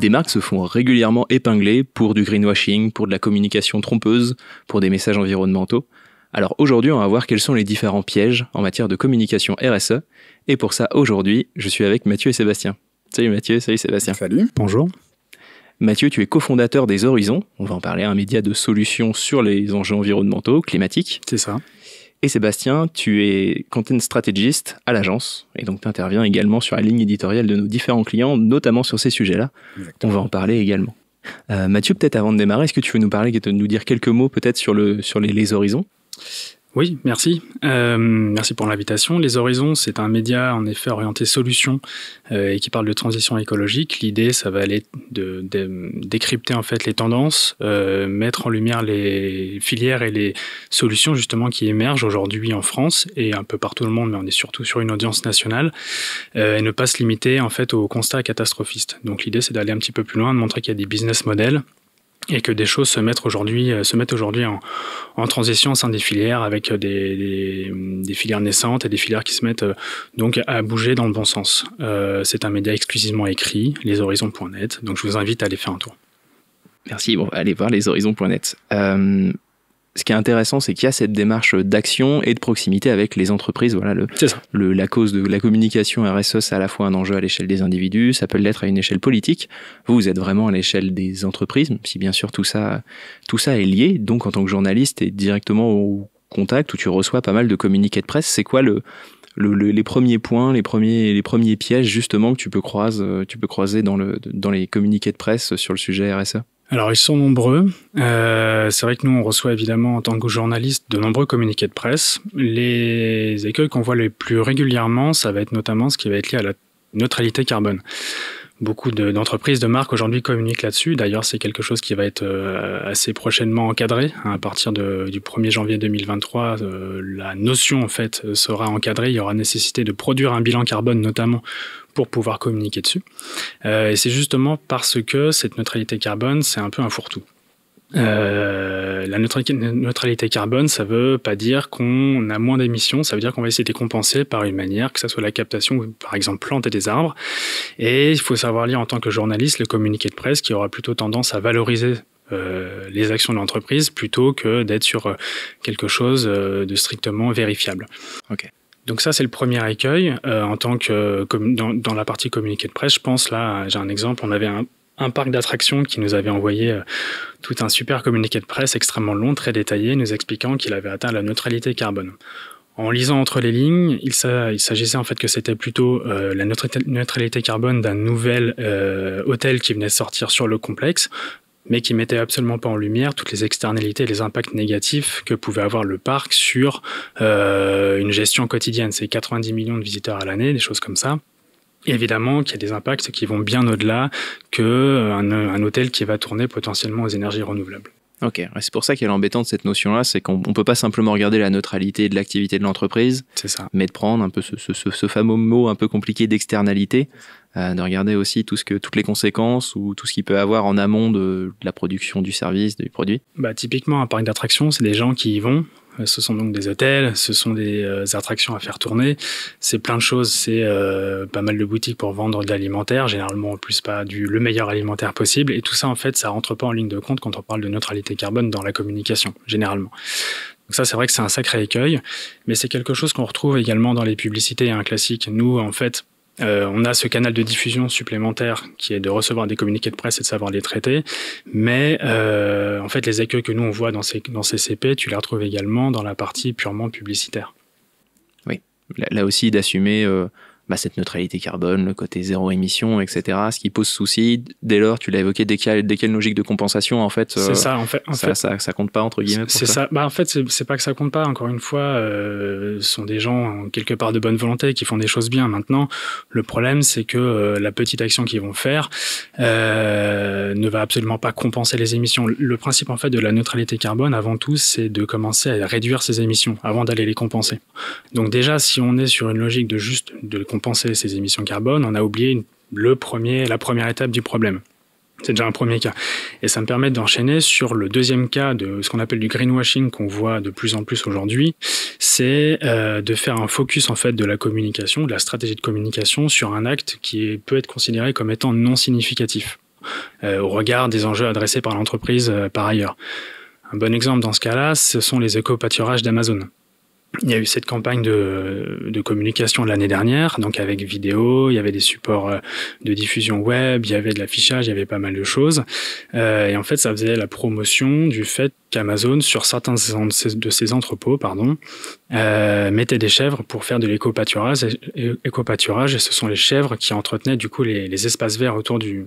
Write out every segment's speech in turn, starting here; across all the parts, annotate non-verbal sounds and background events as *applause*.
des marques se font régulièrement épingler pour du greenwashing, pour de la communication trompeuse, pour des messages environnementaux. Alors aujourd'hui, on va voir quels sont les différents pièges en matière de communication RSE. Et pour ça, aujourd'hui, je suis avec Mathieu et Sébastien. Salut Mathieu, salut Sébastien. Salut, bonjour. Mathieu, tu es cofondateur des Horizons, on va en parler, un média de solutions sur les enjeux environnementaux, climatiques. C'est ça. Et Sébastien, tu es content stratégiste à l'agence, et donc tu interviens également sur la ligne éditoriale de nos différents clients, notamment sur ces sujets-là. On va en parler également. Euh, Mathieu, peut-être avant de démarrer, est-ce que tu veux nous parler, nous dire quelques mots peut-être sur, le, sur les horizons oui, merci. Euh, merci pour l'invitation. Les Horizons, c'est un média en effet orienté solutions euh, et qui parle de transition écologique. L'idée, ça va aller de, décrypter en fait les tendances, euh, mettre en lumière les filières et les solutions justement qui émergent aujourd'hui en France et un peu partout dans le monde, mais on est surtout sur une audience nationale et ne pas se limiter en fait aux constats catastrophistes. Donc l'idée, c'est d'aller un petit peu plus loin, de montrer qu'il y a des business models et que des choses se mettent aujourd'hui euh, se aujourd'hui en, transition au sein des filières avec euh, des, filières naissantes et des filières qui se mettent euh, donc à bouger dans le bon sens. c'est un média exclusivement écrit, leshorizons.net. Donc je vous invite à aller faire un tour. Merci. Bon, allez voir leshorizons.net. Euh, ce qui est intéressant, c'est qu'il y a cette démarche d'action et de proximité avec les entreprises. Voilà, le, le, la cause de la communication RSE, c'est à la fois un enjeu à l'échelle des individus, ça peut l'être à une échelle politique. Vous, vous êtes vraiment à l'échelle des entreprises, si bien sûr tout ça, tout ça est lié. Donc, en tant que journaliste, et directement au contact où tu reçois pas mal de communiqués de presse. C'est quoi le, le, le, les premiers points, les premiers, les premiers pièges justement que tu peux croiser, euh, tu peux croiser dans, le, dans les communiqués de presse sur le sujet RSE alors, ils sont nombreux. Euh, c'est vrai que nous, on reçoit évidemment, en tant que journaliste, de nombreux communiqués de presse. Les écueils qu'on voit les plus régulièrement, ça va être notamment ce qui va être lié à la neutralité carbone. Beaucoup d'entreprises, de, marques aujourd'hui communiquent là-dessus. D'ailleurs, c'est quelque chose qui va être euh, assez prochainement encadré. Hein, à partir du 1er janvier 2023, euh, la notion en fait sera encadrée. Il y aura nécessité de produire un bilan carbone, notamment pour pouvoir communiquer dessus. Euh, et c'est justement parce que cette neutralité carbone, c'est un peu un fourre-tout. Euh, la neutralité carbone, ça veut pas dire qu'on a moins d'émissions, ça veut dire qu'on va essayer de compenser par une manière, que ça soit la captation par exemple planter des arbres. Et il faut savoir lire en tant que journaliste le communiqué de presse qui aura plutôt tendance à valoriser euh, les actions de l'entreprise plutôt que d'être sur euh, quelque chose euh, de strictement vérifiable. Ok. Donc ça, c'est le premier écueil. en tant que dans, dans, la partie communiqué de presse, je pense là, j'ai un exemple. On avait un, un parc d'attractions qui nous avait envoyé euh, tout un super communiqué de presse extrêmement long, très détaillé, nous expliquant qu'il avait atteint la neutralité carbone. En lisant entre les lignes, il s'agissait en fait que c'était plutôt euh, la neutralité carbone d'un nouvel euh, hôtel qui venait de sortir sur le complexe, mais qui mettait absolument pas en lumière toutes les externalités et les impacts négatifs que pouvait avoir le parc sur une gestion quotidienne. C'est 90 millions de visiteurs à l'année, des choses comme ça évidemment qu'il y a des impacts qui vont bien au-delà qu'un euh, euh, un hôtel qui va tourner potentiellement aux énergies renouvelables. Ok, c'est pour ça qu'il est a de cette notion-là, c'est qu'on ne peut pas simplement regarder la neutralité de l'activité de l'entreprise, mais de prendre un peu ce, fameux mot un peu compliqué d'externalité, euh, de regarder aussi tout ce que, toutes les conséquences ou tout ce qu'il peut avoir en amont de, la production du service, du produit. Bah, typiquement, un parc d'attractions, c'est des gens qui y vont, ce sont donc des hôtels, ce sont des euh, attractions à faire tourner. C'est plein de choses. C'est euh, pas mal de boutiques pour vendre de l'alimentaire, généralement plus pas du le meilleur alimentaire possible. Et tout ça, en fait, ça rentre pas en ligne de compte quand on parle de neutralité carbone dans la communication, généralement. Donc ça, c'est vrai que c'est un sacré écueil, mais c'est quelque chose qu'on retrouve également dans les publicités un hein, classique. Nous, en fait, euh, on a ce canal de diffusion supplémentaire qui est de recevoir des communiqués de presse et de savoir les traiter. Mais euh, en fait, les écueils que nous, on voit dans ces, dans ces CP, tu les retrouves également dans la partie purement publicitaire. Oui, là, aussi, d'assumer euh, bah, cette neutralité carbone, le côté zéro émission, etc. Ce qui pose souci. Dès lors, tu l'as évoqué, dès qu'il y, logique de compensation, en fait, c'est euh, ça, en fait, ça, ça, compte pas entre guillemets. C'est ça. Bah, en fait, c'est, pas que ça compte pas. Encore une fois, euh, ce sont des gens quelque part de bonne volonté qui font des choses bien. Maintenant, le problème, c'est que euh, la petite action qu'ils vont faire ne va absolument pas compenser les émissions. Le principe en fait de la neutralité carbone, avant tout, c'est de commencer à réduire ses émissions avant d'aller les compenser. Donc déjà, si on est sur une logique de juste de Penser ces émissions carbone, on a oublié le premier, la première étape du problème. C'est déjà un premier cas. Et ça me permet d'enchaîner sur le deuxième cas de ce qu'on appelle du greenwashing qu'on voit de plus en plus aujourd'hui. C'est euh, de faire un focus en fait de la communication, de la stratégie de communication sur un acte qui peut être considéré comme étant non significatif euh, au regard des enjeux adressés par l'entreprise euh, par ailleurs. Un bon exemple dans ce cas-là, ce sont les éco-pâturages d'Amazon il y a eu cette campagne de, de communication l'année dernière, donc avec vidéo, il y avait des supports euh, de diffusion web, il y avait de l'affichage, il y avait pas mal de choses. Euh, et en fait, ça faisait la promotion du fait qu'Amazon, sur certains de ses entrepôts, pardon, euh, mettait des chèvres pour faire de l'éco-pâturage. Et, ce sont les chèvres qui entretenaient du coup les, espaces verts autour du,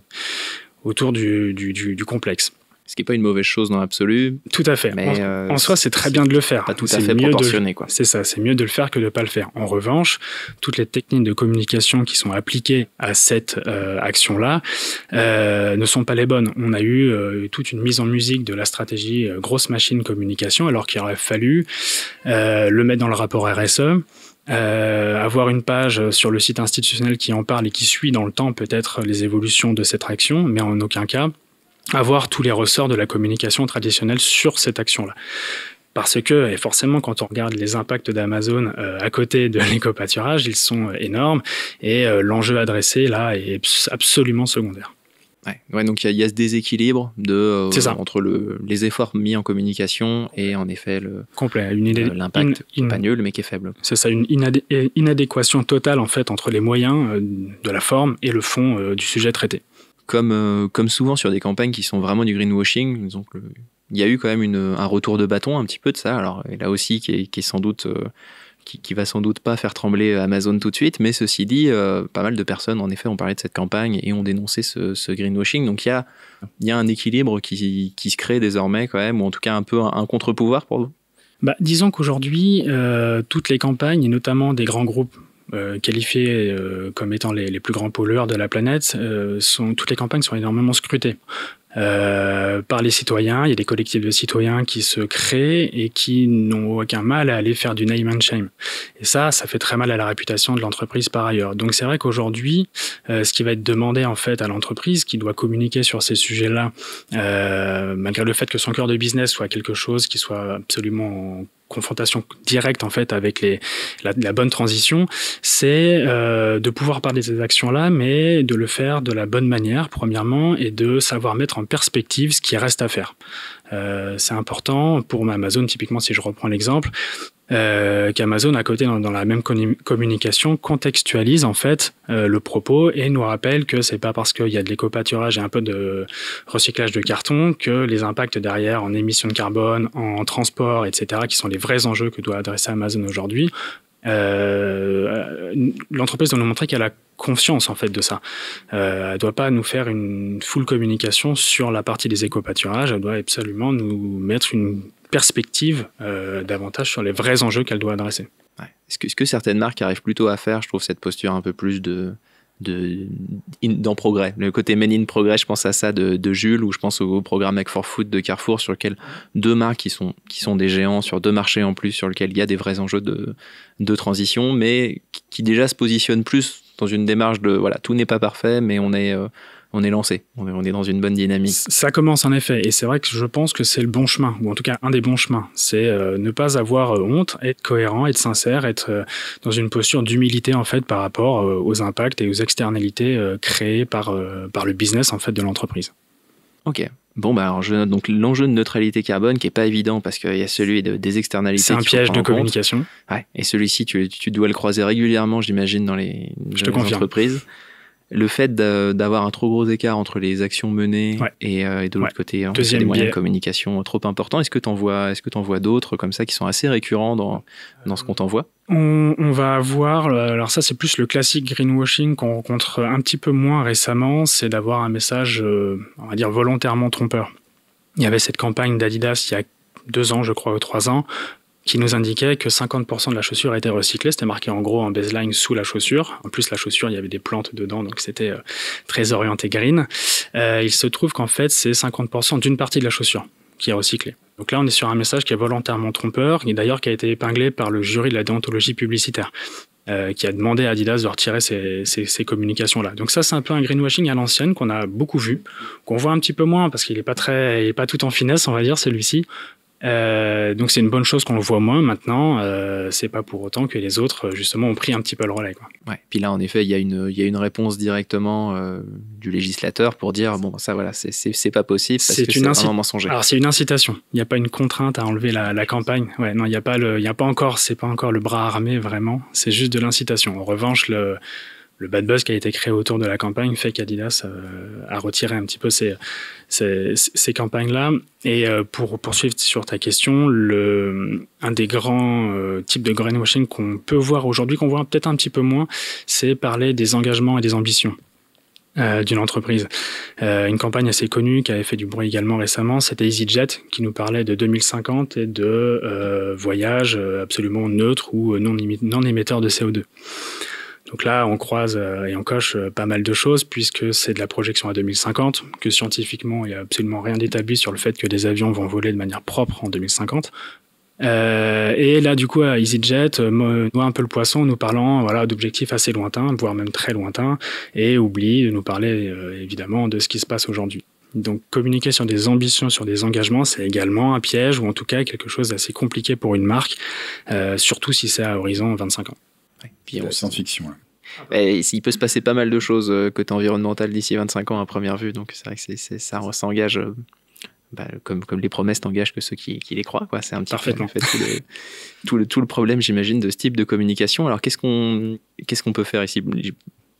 autour du, du complexe. Ce qui n'est pas une mauvaise chose dans l'absolu. Tout à fait. Mais en, euh, soi, c'est très bien de le faire. Pas tout à fait proportionné. C'est ça, c'est mieux de le faire que de ne pas le faire. En revanche, toutes les techniques de communication qui sont appliquées à cette euh, action-là euh, ne sont pas les bonnes. On a eu toute une mise en musique de la stratégie grosse machine communication, alors qu'il aurait fallu le mettre dans le rapport RSE. avoir une page sur le site institutionnel qui en parle et qui suit dans le temps peut-être les évolutions de cette action, mais en aucun cas avoir tous les ressorts de la communication traditionnelle sur cette action-là. Parce que, et forcément, quand on regarde les impacts d'Amazon euh, à côté de *laughs* l'éco-pâturage, ils sont énormes et euh, l'enjeu adressé là est absolument secondaire. Ouais, donc il y, a ce déséquilibre de, euh, entre le, les efforts mis en communication et en effet le, l'impact in, n'est mais qui est faible. C'est ça, une inadéquation totale en fait entre les moyens de la forme et le fond du sujet traité. Euh, comme, souvent sur des campagnes qui sont vraiment du greenwashing, donc euh, il y a eu quand même un retour de bâton un petit peu de ça. Alors là aussi, qui, est, sans doute, euh, qui, va sans doute pas faire trembler Amazon tout de suite, mais ceci dit, pas mal de personnes en effet ont parlé de cette campagne et ont dénoncé ce, greenwashing. Donc il y a, il un équilibre qui, se crée désormais quand même, ou en tout cas un peu un, contre-pouvoir pour vous. Bah, disons qu'aujourd'hui, toutes les campagnes, et notamment des grands groupes euh, qualifiés euh, comme étant les, plus grands pollueurs de la planète, euh, sont, toutes les campagnes sont énormément scrutées. par les citoyens, il y a des collectifs de citoyens qui se créent et qui n'ont aucun mal à aller faire du name and shame. Et ça, ça fait très mal à la réputation de l'entreprise par ailleurs. Donc c'est vrai qu'aujourd'hui, ce qui va être demandé en fait à l'entreprise, qui doit communiquer sur ces sujets-là, malgré le fait que son cœur de business soit quelque chose qui soit absolument confrontation directe en fait avec la, bonne transition, c'est euh, de pouvoir parler de ces actions-là, mais de le faire de la bonne manière, premièrement, et de savoir mettre en perspective ce qui reste à faire. Euh, c'est important pour Amazon, typiquement si je reprends l'exemple, euh, qu'Amazon, à côté, dans, la même communication, contextualise en fait euh, le propos et nous rappelle que c'est pas parce qu'il y a de léco et un peu de recyclage de carton que les impacts derrière en émissions de carbone, en transport, etc., qui sont les vrais enjeux que doit adresser Amazon aujourd'hui, euh, l'entreprise doit nous montrer qu'elle a confiance en fait de ça. Euh, elle doit pas nous faire une full communication sur la partie des éco-pâturages. Elle doit absolument nous mettre une perspective euh, davantage sur les vrais enjeux qu'elle doit adresser. Est-ce que, que, certaines marques arrivent plutôt à faire, je trouve, cette posture un peu plus de de dans Progrès. Le côté main in Progrès, je pense à ça de, Jules, ou je pense au, programme Make for Food de Carrefour, sur lequel deux marques qui sont, qui sont des géants, sur deux marchés en plus, sur lequel il y a des vrais enjeux de, de transition, mais qui, déjà se positionnent plus dans une démarche de voilà, tout n'est pas parfait, mais on est. Euh, on est lancé, on est, dans une bonne dynamique. Ça commence en effet, et c'est vrai que je pense que c'est le bon chemin, ou en tout cas un des bons chemins. C'est euh, ne pas avoir euh, honte, être cohérent, être sincère, être euh, dans une posture d'humilité en fait par rapport aux impacts et aux externalités créées par, par le business en fait de l'entreprise. Ok. Bon, bah, alors je note donc l'enjeu de neutralité carbone qui est pas évident parce qu'il y a celui des externalités. C'est un piège de communication. Ouais. Et celui-ci, tu, dois le croiser régulièrement, j'imagine, dans les, je te confirme. entreprises le fait d'avoir un trop gros écart entre les actions menées euh, et, de l'autre côté, hein, les moyens de communication trop importants. Est-ce que tu en vois, vois d'autres comme ça qui sont assez récurrents dans, ce qu'on t'envoie on, on, va avoir, euh, alors ça c'est plus le classique greenwashing qu'on rencontre un petit peu moins récemment, c'est d'avoir un message, euh, on va dire volontairement trompeur. Il y avait cette campagne d'Adidas il y a deux ans, je crois, ou trois ans, qui nous indiquait que 50% de la chaussure était recyclée. C'était marqué en gros en baseline sous la chaussure. En plus, la chaussure, il y avait des plantes dedans, donc c'était euh, très orienté green. Euh, il se trouve qu'en fait, c'est 50% d'une partie de la chaussure qui est recyclée. Donc là, on est sur un message qui est volontairement trompeur et d'ailleurs qui a été épinglé par le jury de la déontologie publicitaire. Euh, qui a demandé à Adidas de retirer ces, communications-là. Donc ça, c'est un peu un greenwashing à l'ancienne qu'on a beaucoup vu, qu'on voit un petit peu moins parce qu'il n'est pas très, il est pas tout en finesse, on va dire celui-ci, euh, donc c'est une bonne chose qu'on le voit moins maintenant. Euh, c'est pas pour autant que les autres euh, justement ont pris un petit peu le relais. Quoi. Ouais. Puis là en effet il y a une il y a une réponse directement euh, du législateur pour dire bon bah, ça voilà c'est c'est pas possible c'est une incitation. Alors c'est une incitation. Il n'y a pas une contrainte à enlever la, la campagne. Ouais non il n'y a pas le il y a pas encore c'est pas encore le bras armé vraiment. C'est juste de l'incitation. En revanche le le bad buzz qui a été créé autour de la campagne fait qu'Adidas euh, a retiré un petit peu ces, ces campagnes-là. Et euh, pour poursuivre sur ta question, le, un des grands euh, types de greenwashing qu'on peut voir aujourd'hui, qu'on voit peut-être un petit peu moins, c'est parler des engagements et des ambitions. d'une entreprise. une campagne assez connue qui avait fait du bruit également récemment, c'était EasyJet qui nous parlait de 2050 et de voyages absolument neutres ou non, non émetteurs de CO2. Donc là, on croise euh, et on coche euh, pas mal de choses puisque c'est de la projection à 2050, que scientifiquement, il n'y a absolument rien d'établi sur le fait que des avions vont voler de manière propre en 2050. Euh, et là, du coup, EasyJet euh, noie un peu le poisson en nous parlant voilà, d'objectifs assez lointains, voire même très lointains, et oublie de nous parler évidemment de ce qui se passe aujourd'hui. Donc communiquer sur des ambitions, sur des engagements, c'est également un piège, ou en tout cas quelque chose d'assez compliqué pour une marque, surtout si c'est à horizon 25 ans. la science-fiction. Ah bah. il peut se passer pas mal de choses euh, côté environnemental d'ici 25 ans à première vue, donc c'est vrai que ça, s'engage euh, bah, comme, les promesses n'engagent que ceux qui, les croient. C'est un petit en fait, tout, le, problème, j'imagine, de ce type de communication. Alors, qu'est-ce qu'on, peut faire ici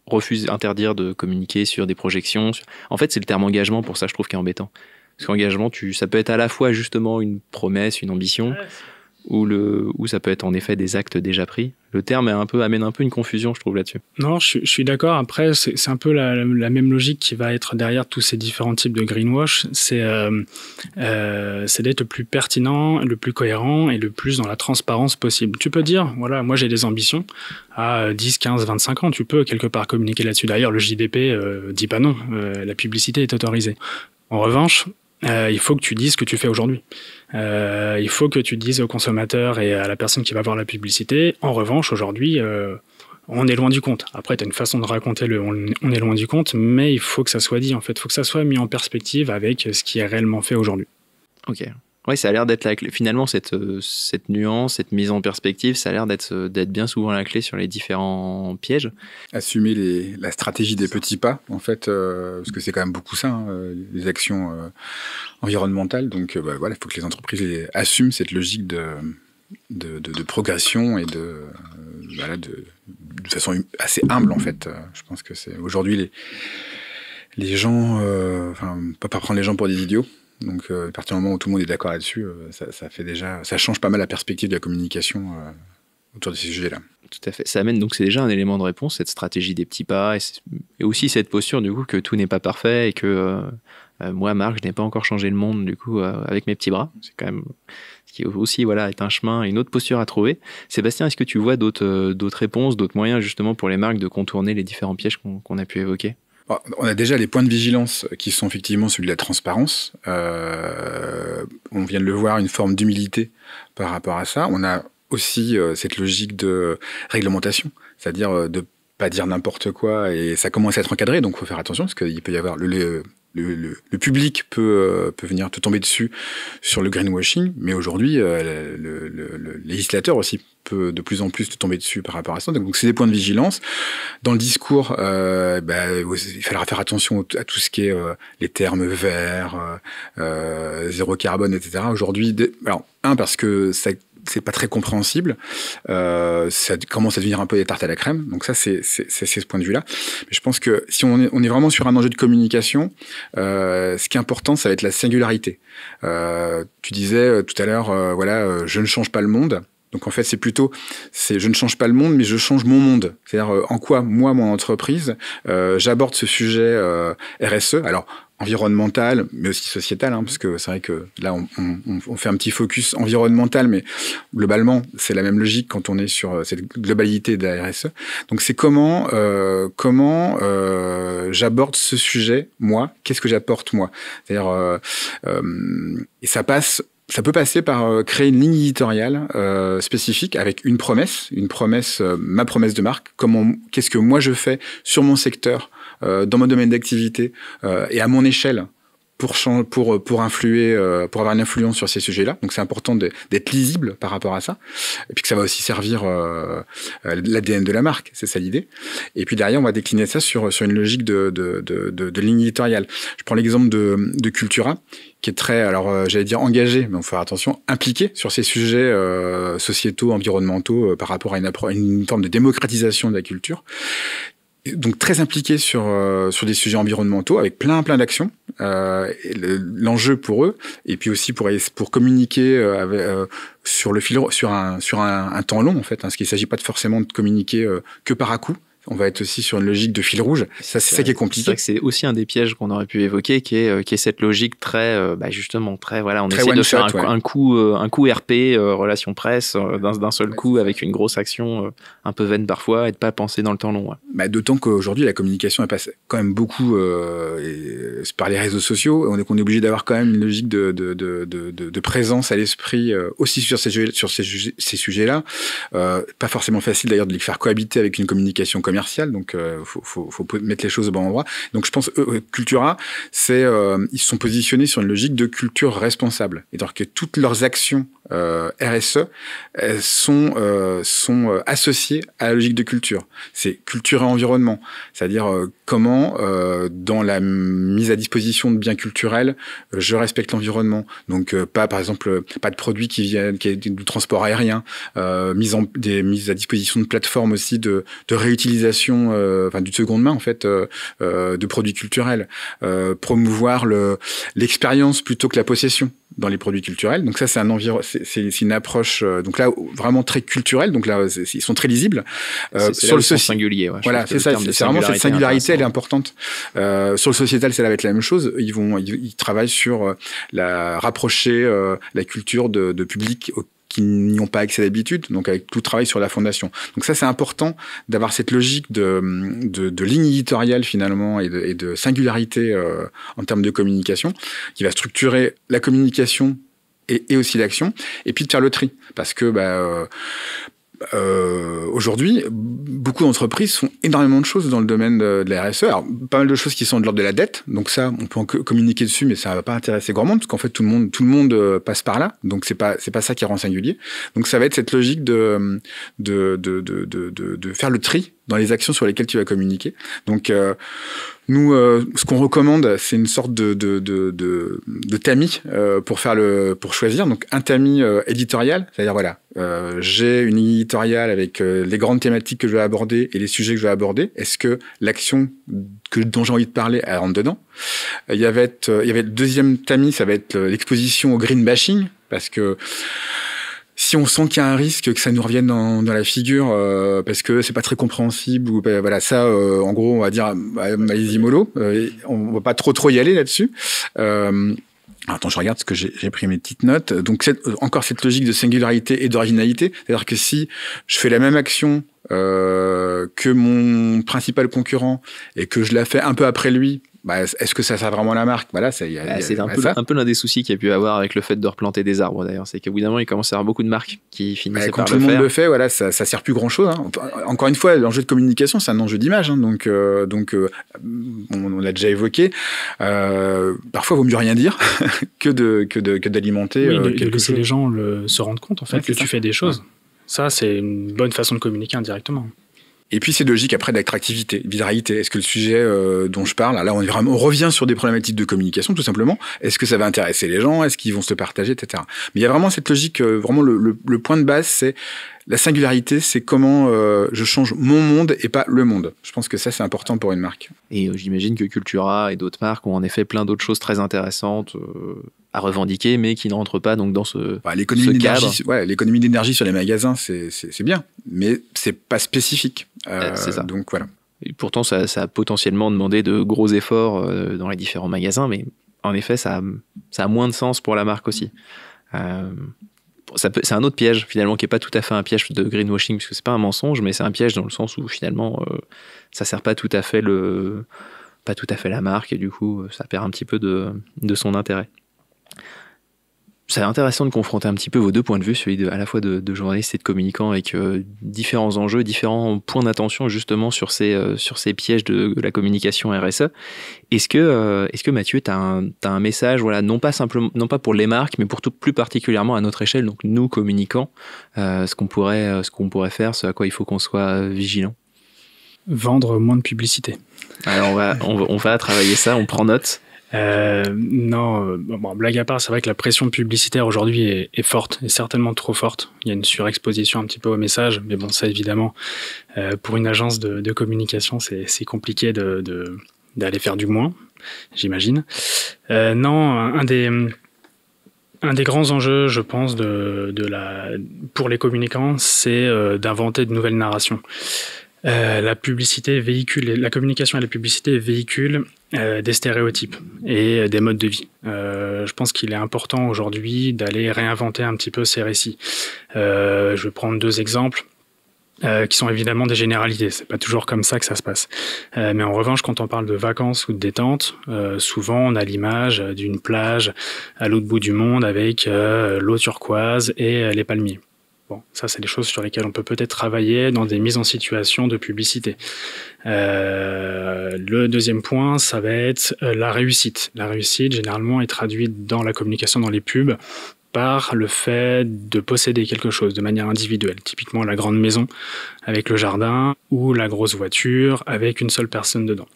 Refuse, interdire de communiquer sur des projections. En fait, c'est le terme engagement pour ça, je trouve, qui est embêtant. Parce qu'engagement, ça peut être à la fois justement une promesse, une ambition, ou, le, ou ça peut être en effet des actes déjà pris. Le terme un peu, amène un peu une confusion, je trouve, là-dessus. Non, je, suis d'accord. Après, c'est un peu la, même logique qui va être derrière tous ces différents types de greenwash. Euh, euh, c'est d'être le plus pertinent, le plus cohérent et le plus dans la transparence possible. Tu peux dire, voilà, moi j'ai des ambitions à 10, 15, 25 ans. Tu peux quelque part communiquer là-dessus. D'ailleurs, le JDP euh, dit pas non. Euh, la publicité est autorisée. En revanche, euh, il faut que tu dises ce que tu fais aujourd'hui. Euh, il faut que tu dises au consommateur et à la personne qui va voir la publicité, en revanche, aujourd'hui, euh, on est loin du compte. Après, tu as une façon de raconter le on, est loin du compte, mais il faut que ça soit dit, en fait. Il faut que ça soit mis en perspective avec ce qui est réellement fait aujourd'hui. Ok, oui, ça a l'air d'être la clé. Finalement, cette, euh, cette nuance, cette mise en perspective, ça a l'air d'être, euh, d'être bien souvent la clé sur les différents pièges. Assumer la stratégie des petits pas, en fait, euh, parce que c'est quand même beaucoup ça, hein, les actions environnementales. Donc bah, voilà, il faut que les entreprises assument cette logique de, de, progression et de, de, façon assez humble, en fait. Je pense que c'est aujourd'hui les, les gens, enfin, pas prendre les gens pour des idiots. Donc, euh, à partir du moment où tout le monde est d'accord là-dessus, euh, ça, change pas mal la perspective de la communication euh, autour de ces sujets-là. Tout à fait. Ça amène donc c'est déjà un élément de réponse, cette stratégie des petits pas, et, aussi cette posture du coup que tout n'est pas parfait et que moi, Marc, je n'ai pas encore changé le monde du coup avec mes petits bras. C'est quand même ce qui aussi voilà est un chemin, une autre posture à trouver. Sébastien, est-ce que tu vois d'autres réponses, d'autres moyens justement pour les marques de contourner les différents pièges qu'on a pu évoquer on a déjà les points de vigilance qui sont effectivement celui de la transparence. Euh, on vient de le voir, une forme d'humilité par rapport à ça. On a aussi euh, cette logique de réglementation, c'est-à-dire euh, de pas dire n'importe quoi et ça commence à être encadré, donc faut faire attention parce qu'il peut y avoir le le, public peut, euh, peut venir te tomber dessus sur le greenwashing, mais aujourd'hui, euh, le, législateur aussi peut de plus en plus te tomber dessus par rapport à ça. Donc, c'est des points de vigilance. Dans le discours, euh, bah, il faudra faire attention à tout ce qui est les termes verts, zéro carbone, etc. Aujourd'hui, alors, un, parce que ça c'est pas très compréhensible. Euh, ça commence à devenir un peu des tartes à la crème. Donc ça, c'est ce point de vue-là. Mais je pense que si on est, on est, vraiment sur un enjeu de communication, euh, ce qui est important, ça va être la singularité. Euh, tu disais euh, tout à l'heure, euh, voilà, euh, je ne change pas le monde. Donc en fait, c'est plutôt, c'est je ne change pas le monde, mais je change mon monde. C'est-à-dire en quoi moi, mon entreprise, euh, j'aborde ce sujet euh, RSE. Alors environnemental, mais aussi sociétal, hein, mhm. parce que c'est vrai que là, on, fait un petit focus environnemental, mais globalement, c'est la même logique quand on est sur euh, cette globalité de la RSE. Donc, c'est comment, euh, comment euh, j'aborde ce sujet, moi, qu'est-ce que j'apporte, moi cest ça passe ça peut passer par créer une ligne éditoriale spécifique avec une promesse, une promesse, ma promesse de marque. Comment, qu'est-ce que moi je fais sur mon secteur euh, dans mon domaine d'activité euh, et à mon échelle pour, pour, pour influer, euh, pour avoir une influence sur ces sujets-là. Donc c'est important d'être lisible par rapport à ça. Et puis que ça va aussi servir l'ADN de la marque, c'est ça l'idée. Et puis derrière, on va décliner ça sur, sur une logique de, de, de, de, ligne éditoriale. Je prends l'exemple de, de Cultura, qui est très, alors j'allais dire engagé, mais on faut faire attention, impliqué sur ces sujets sociétaux, environnementaux, par rapport à une, une, forme de démocratisation de la culture, donc très impliqués sur euh, sur des sujets environnementaux avec plein plein d'actions. Euh, l'enjeu pour eux et puis aussi pour pour communiquer euh, sur le sur un sur un, temps long en fait, hein, parce qu'il s'agit pas de forcément de communiquer que par à coup on va être aussi sur une logique de fil rouge. Ça, c'est ça qui est compliqué. C'est que c'est aussi un des pièges qu'on aurait pu évoquer, qui est, euh, qui est cette logique très, euh, bah, justement, très, voilà, on essaie de faire un, coup, euh, un coup RP, relation presse, d'un seul coup, avec une grosse action un peu vaine parfois, et de pas penser dans le temps long. Ouais. Bah, d'autant qu'aujourd'hui, la communication, passe quand même beaucoup par les réseaux sociaux. On est, obligé d'avoir quand même une logique de, présence à l'esprit aussi sur ces, sujets-là. pas forcément facile d'ailleurs de les faire cohabiter avec une communication comme commercial, donc il euh, faut, mettre les choses au bon endroit. Donc je pense euh, euh, Cultura, c'est ils sont positionnés sur une logique de culture responsable, et donc que toutes leurs actions RSE sont sont associées à la logique de culture. C'est culture et environnement, c'est-à-dire comment dans la mise à disposition de biens culturels, je respecte l'environnement. Donc pas par exemple pas de produits qui viennent qui est du transport aérien, mise en des mises à disposition de plateformes aussi de, de réutilisation l'utilisation, euh, enfin du seconde main en fait, euh, euh, de produits culturels, promouvoir le l'expérience plutôt que la possession dans les produits culturels. Donc ça, c'est un environnement, c'est une approche donc là vraiment très culturelle. Donc là, ils sont très lisibles sur le singulier. voilà, c'est ça. C'est vraiment cette singularité, elle est importante. sur le sociétal, ça va être la même chose. Ils vont, ils, travaillent sur la rapprocher la culture de, public au qui n'y ont pas accès d'habitude, donc avec tout le travail sur la fondation. Donc ça, c'est important d'avoir cette logique de, de, de, ligne éditoriale finalement et de, et de singularité euh, en termes de communication, qui va structurer la communication et, et aussi l'action, et puis de faire le tri, parce que bah, euh, euh, aujourd'hui, beaucoup d'entreprises font énormément de choses dans le domaine de, la RSE. Alors, pas mal de choses qui sont de l'ordre de la dette. Donc ça, on peut en communiquer dessus, mais ça ne va pas intéresser grand monde, parce qu'en fait, tout le monde, tout le monde euh, passe par là. Donc c'est pas, c'est pas ça qui rend singulier. Donc ça va être cette logique de, de, de, de, de faire le tri dans les actions sur lesquelles tu vas communiquer. Donc, euh, nous, euh, ce qu'on recommande, c'est une sorte de, de, de, de, de tamis euh, pour faire le, pour choisir. Donc, un tamis éditorial, c'est-à-dire voilà, j'ai une éditoriale avec les grandes thématiques que je vais aborder et les sujets que je vais aborder. Est-ce que l'action que dont j'ai envie de parler elle rentre dedans Il y avait, il y avait le deuxième tamis, ça va être l'exposition au green bashing, parce que si on sent qu'il y a un risque que ça nous revienne dans, la figure euh, parce que c'est pas très compréhensible ou ben, voilà ça euh, en gros on va dire euh, allez on va pas trop trop y aller là-dessus Attends, je regarde ce que j'ai pris mes petites notes. Donc, c'est encore cette logique de singularité et d'originalité. C'est-à-dire que si je fais la même action euh, que mon principal concurrent et que je la fais un peu après lui, bah, est-ce que ça sert vraiment la marque voilà, C'est un, peu, un l'un des soucis qu'il y a pu avoir avec le fait de replanter des arbres d'ailleurs. C'est qu'au bout d'un moment, il commence à avoir beaucoup de marques qui finissent bah, quand tout le, monde le fait, voilà, ça ne sert plus grand-chose. Hein. Encore une fois, l'enjeu de communication, c'est un enjeu d'image. Hein. donc, euh, donc euh, on, l'a déjà évoqué. parfois, il vaut mieux rien dire *laughs* que d'alimenter. De, que de, que laisser les gens se rendre compte en fait que tu fais des choses. Ça, c'est une bonne façon de communiquer indirectement. Et puis c'est logique après d'attractivité, viralité. Est-ce que le sujet euh, dont je parle, là on, revient sur des problématiques de communication tout simplement, est-ce que ça va intéresser les gens, est-ce qu'ils vont se partager, etc. Mais il y a vraiment cette logique, euh, vraiment le, point de base, c'est la singularité, c'est comment euh, je change mon monde et pas le monde. Je pense que ça c'est important pour une marque. Et j'imagine que Cultura et d'autres marques ont en effet plein d'autres choses très intéressantes à revendiquer, mais qui ne rentre pas donc dans ce, l'économie d'énergie, l'économie d'énergie sur les magasins, c'est, bien, mais c'est pas spécifique. Euh, donc voilà. pourtant, ça, a potentiellement demandé de gros efforts euh, dans les différents magasins, mais en effet, ça, a, ça a moins de sens pour la marque aussi. Euh, c'est un autre piège finalement qui est pas tout à fait un piège de greenwashing puisque c'est pas un mensonge, mais c'est un piège dans le sens où finalement ça ça sert pas tout à fait le, pas tout à fait la marque et du coup ça perd un petit peu de, de son intérêt c'est intéressant de confronter un petit peu vos deux points de vue, celui de, à la fois de, de journaliste et de communicant, avec euh, différents enjeux, différents points d'attention justement sur ces, euh, sur ces pièges de, la communication RSE. Est-ce que, euh, est-ce que Mathieu, tu as un, un message, voilà, non, pas simplement, non pas pour les marques, mais pour tout plus particulièrement à notre échelle, donc nous communicants, ce qu'on pourrait, ce qu'on pourrait faire, ce à quoi il faut qu'on soit vigilant Vendre moins de publicité. Alors on va, on va travailler ça, on prend note. Euh, non, euh, blague à part, c'est vrai que la pression publicitaire aujourd'hui est, forte, est certainement trop forte. Il y a une surexposition un petit peu au message, mais bon, ça évidemment, euh, pour une agence de, communication, c'est compliqué d'aller de, faire du moins, j'imagine. non, un des un des grands enjeux, je pense, de, la, pour les communicants, c'est d'inventer de nouvelles narrations. la publicité véhicule, la communication et la publicité véhiculent euh, des stéréotypes et euh, des modes de vie. Euh, je pense qu'il est important aujourd'hui d'aller réinventer un petit peu ces récits. je vais prendre deux exemples. qui sont évidemment des généralités. C'est pas toujours comme ça que ça se passe. mais en revanche, quand on parle de vacances ou de détente, souvent on a l'image d'une plage à l'autre bout du monde avec l'eau turquoise et les palmiers ça, c'est des choses sur lesquelles on peut peut-être travailler dans des mises en situation de publicité. Euh, le deuxième point, ça va être euh, la réussite. La réussite, généralement, est traduite dans la communication, dans les pubs, par le fait de posséder quelque chose de manière individuelle, typiquement la grande maison avec le jardin ou la grosse voiture avec une seule personne dedans.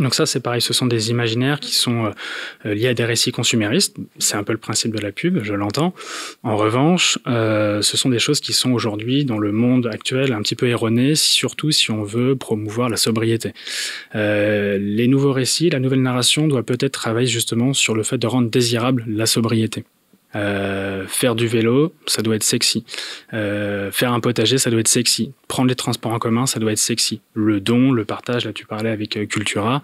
Donc ça, c'est pareil, ce sont des imaginaires qui sont euh, liés à des récits consuméristes. C'est un peu le principe de la pub, je l'entends. En revanche, euh, ce sont des choses qui sont aujourd'hui dans le monde actuel un petit peu erronées, surtout si on veut promouvoir la sobriété. Euh, les nouveaux récits, la nouvelle narration doit peut-être travailler justement sur le fait de rendre désirable la sobriété. Euh, faire du vélo, ça doit être sexy. Euh, faire un potager, ça doit être sexy. Prendre les transports en commun, ça doit être sexy. Le don, le partage, là tu parlais avec euh, Cultura.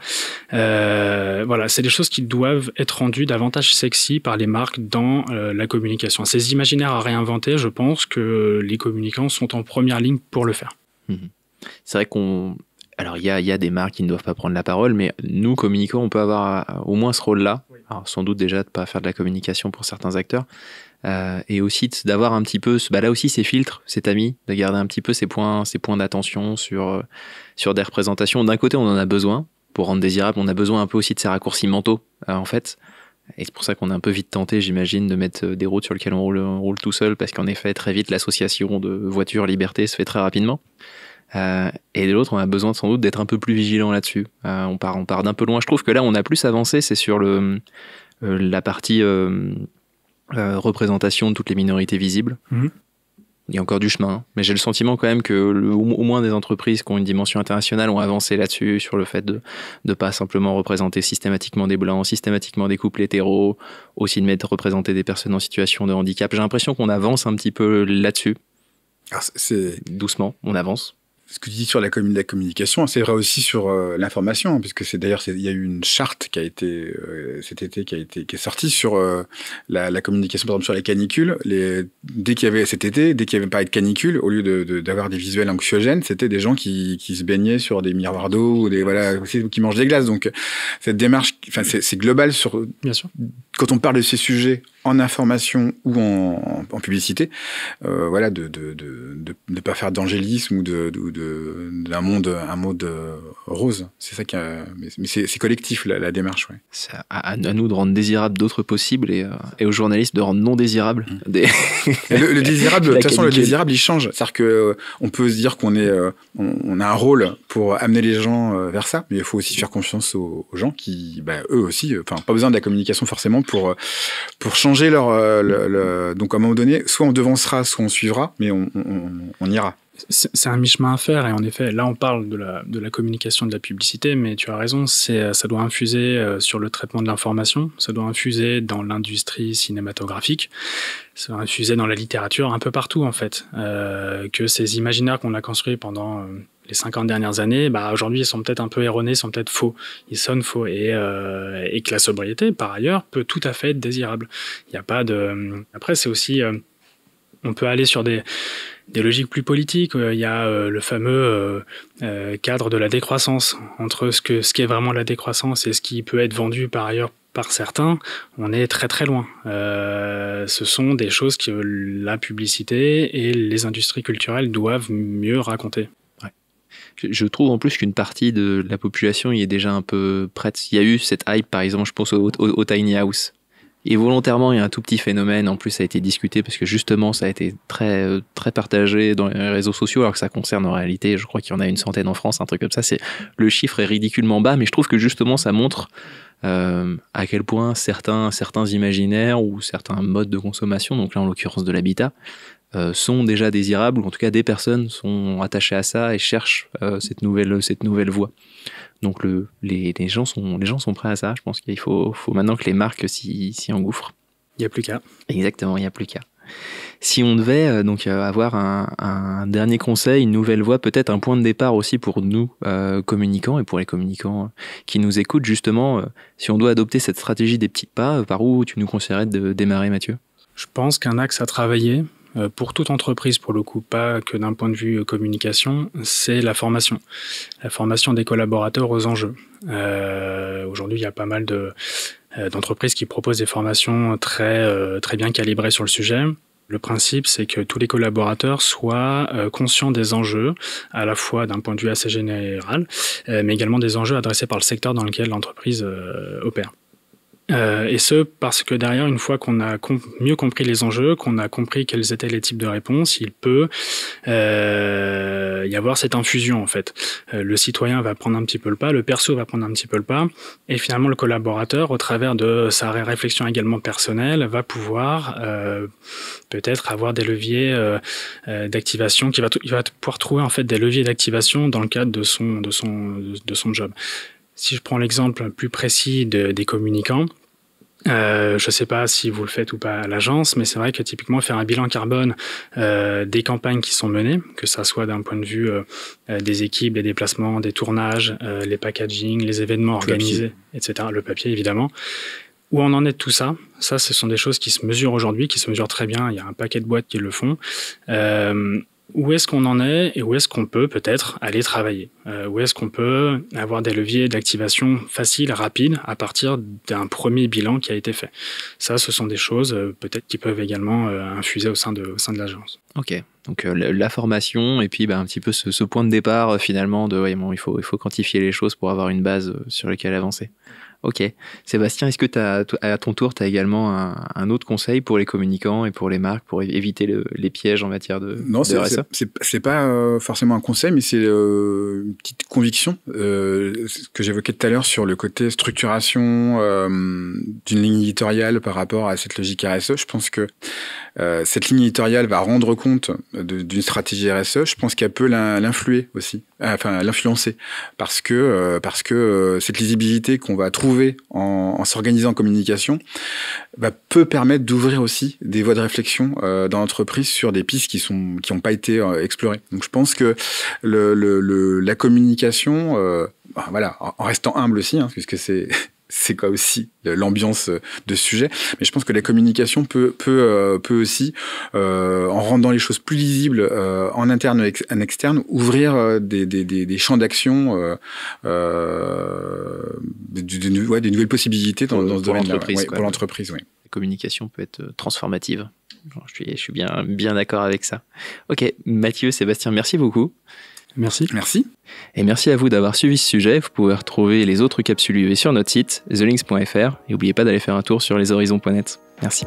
voilà, c'est des choses qui doivent être rendues davantage sexy par les marques dans la communication. Ces imaginaires à réinventer, je pense que les communicants sont en première ligne pour le faire. Mhm. C'est vrai qu'on... Alors il y y a, des marques qui ne doivent pas prendre la parole, mais nous communicants, on peut avoir au moins ce rôle-là sans doute déjà de pas faire de la communication pour certains acteurs, euh, et aussi d'avoir un petit peu, bah là aussi ces filtres, ces ami, de garder un petit peu ces points, ces points d'attention euh, sur, des représentations. D'un côté, on en a besoin pour rendre désirable, on a besoin un peu aussi de ces raccourcis mentaux, euh, en fait. Et c'est pour ça qu'on a un peu vite tenté, j'imagine, de mettre des routes sur lesquelles on roule, on roule tout seul, parce qu'en effet, très vite, l'association de voiture-liberté se fait très rapidement. Euh, et de l'autre, on a besoin sans doute d'être un peu plus vigilant là-dessus. Euh, on part, on part d'un peu loin. Je trouve que là, on a plus avancé, c'est sur le, euh, la partie représentation de toutes les minorités visibles. Mhm. Il y a encore du chemin, hein. mais j'ai le sentiment quand même que au moins des entreprises qui ont une dimension internationale ont avancé là-dessus, sur le fait de ne pas simplement représenter systématiquement des blancs, systématiquement des couples hétéros, aussi de mettre représenter des personnes en situation de handicap. J'ai l'impression qu'on avance un petit peu là-dessus. Ah, c'est doucement, on avance ce que tu dis sur la, commune, la communication, c'est vrai aussi sur euh, l'information, puisque c'est d'ailleurs il y a eu une charte qui a été euh, cet été qui a été qui est sortie sur euh, la, communication par exemple sur les canicules. dès qu'il y avait cet été, dès qu'il y avait pas de canicule, au lieu d'avoir des visuels anxiogènes, c'était des gens qui, se baignaient sur des miroirs d'eau ou des voilà qui mangent des glaces. Donc cette démarche, enfin c'est global sur Bien sûr quand on parle de ces sujets en information ou en, publicité, euh, voilà, de ne pas faire d'angélisme ou d'un de, monde, un mode euh, rose. C'est ça qui mais, c'est collectif la, démarche. Ouais. C'est à, nous de rendre désirable d'autres possibles et, euh, et, aux journalistes de rendre non désirable. Mmh. Des... Le, *laughs* désirable, de toute façon, le désirable, il change. C'est-à-dire que on peut se dire qu'on est, on, a un rôle pour amener les gens vers ça, mais il faut aussi faire confiance aux, gens qui, bah, eux aussi, enfin, pas besoin de la communication forcément pour, euh, pour changer leur. Euh, donc, à un moment donné, soit on devancera, soit on suivra, mais on, ira. C'est un mi-chemin à faire, et en effet, là on parle de la, communication, de la publicité, mais tu as raison, euh, ça doit infuser sur le traitement de l'information, ça doit infuser dans l'industrie cinématographique, ça doit infuser dans la littérature, un peu partout en fait. que ces imaginaires qu'on a construits pendant les 50 dernières années, bah, aujourd'hui, ils sont peut-être un peu erronés, sont peut-être faux. Ils sonnent faux. Et, euh, et, que la sobriété, par ailleurs, peut tout à fait être désirable. Il n'y a pas de. Après, c'est aussi. Euh, on peut aller sur des, des logiques plus politiques. Euh, il y a euh, le fameux cadre de la décroissance. Entre ce que ce qui est vraiment la décroissance et ce qui peut être vendu par ailleurs par certains, on est très très loin. Euh, ce sont des choses que la publicité et les industries culturelles doivent mieux raconter je trouve en plus qu'une partie de la population y est déjà un peu prête. Il y a eu cette hype, par exemple, je pense au, tiny house. Et volontairement, il y a un tout petit phénomène. En plus, ça a été discuté parce que justement, ça a été très, euh, très partagé dans les réseaux sociaux, alors que ça concerne en réalité, je crois qu'il y en a une centaine en France, un truc comme ça. C'est le chiffre est ridiculement bas, mais je trouve que justement, ça montre euh, à quel point certains, imaginaires ou certains modes de consommation, donc là en l'occurrence de l'habitat, euh, sont déjà désirables, ou en tout cas des personnes sont attachées à ça et cherchent euh, cette, nouvelle, cette nouvelle voie. Donc les, gens sont, les gens sont prêts à ça, je pense qu'il faut, faut maintenant que les marques s'y engouffrent. Il n'y a plus qu'à. Exactement, il n'y a plus qu'à si on devait euh, donc euh, avoir un, un, dernier conseil, une nouvelle voie, peut-être un point de départ aussi pour nous euh, communicants et pour les communicants qui nous écoutent justement, si on doit adopter cette stratégie des petits pas, par où tu nous conseillerais de démarrer, Mathieu Je pense qu'un axe à travailler, euh, pour toute entreprise pour le coup, pas que d'un point de vue euh, communication, c'est la formation. La formation des collaborateurs aux enjeux. Euh, aujourd'hui, il y a pas mal d'entreprises qui proposent des formations très, très bien calibrées sur le sujet. Le principe, c'est que tous les collaborateurs soient conscients des enjeux, à la fois d'un point de vue assez général, mais également des enjeux adressés par le secteur dans lequel l'entreprise opère. Euh, et ce, parce que derrière, une fois qu'on a mieux compris les enjeux, qu'on a compris quels étaient les types de réponses, il peut euh, y avoir cette infusion en fait. Euh, le citoyen va prendre un petit peu le pas, le perso va prendre un petit peu le pas, et finalement le collaborateur, au travers de sa réflexion également personnelle, va pouvoir peut-être avoir des leviers d'activation, qui va, il va pouvoir trouver en fait des leviers d'activation dans le cadre de son, job. Si je prends l'exemple plus précis des communicants, euh, je ne sais pas si vous le faites ou pas à l'agence, mais c'est vrai que typiquement faire un bilan carbone euh, des campagnes qui sont menées, que ça soit d'un point de vue euh, des équipes, des déplacements, des tournages, euh, les packaging, les événements organisés, etc. Le papier évidemment. Où on en est de tout ça Ça, ce sont des choses qui se mesurent aujourd'hui, qui se mesurent très bien. Il y a un paquet de boîtes qui le font. Euh, où est-ce qu'on en est et où est-ce qu'on peut peut-être aller travailler euh, Où est-ce qu'on peut avoir des leviers d'activation faciles, rapides, à partir d'un premier bilan qui a été fait Ça, ce sont des choses euh, peut-être qui peuvent également euh, infuser au sein de, de l'agence. Ok, donc la formation et puis bah, un petit peu ce, point de départ finalement de il, faut, il faut quantifier les choses pour avoir une base sur laquelle avancer. Ok. Sébastien, est-ce que as, à ton tour, tu as également un, autre conseil pour les communicants et pour les marques pour éviter les pièges en matière de Non, c'est c'est pas euh, forcément un conseil, mais c'est euh, une petite conviction euh, ce que j'évoquais tout à l'heure sur le côté structuration d'une ligne éditoriale par rapport à cette logique RSE. Je pense que cette ligne éditoriale va rendre compte d'une stratégie RSE. Je pense qu'elle peut l'influer aussi, enfin l'influencer, parce que parce que cette lisibilité qu'on va trouver en, s'organisant en communication bah, peut permettre d'ouvrir aussi des voies de réflexion euh, dans l'entreprise sur des pistes qui sont qui n'ont pas été euh, explorées. Donc je pense que la communication, euh, bah, voilà, en, restant humble aussi, hein, puisque c'est c'est quoi aussi euh, l'ambiance euh, de sujet. Mais je pense que la communication peut, peut, euh, peut aussi, en rendant les choses plus lisibles en interne et en externe, ouvrir des, champs d'action, des nouvelles possibilités dans, dans ce domaine-là. pour l'entreprise, oui. La communication peut être transformative. Je suis, je suis bien, bien d'accord avec ça. Ok, Mathieu, Sébastien, merci beaucoup. Merci. Merci. Et merci à vous d'avoir suivi ce sujet. Vous pouvez retrouver les autres capsules UV sur notre site, thelinks.fr, et n'oubliez pas d'aller faire un tour sur leshorizons.net. Merci.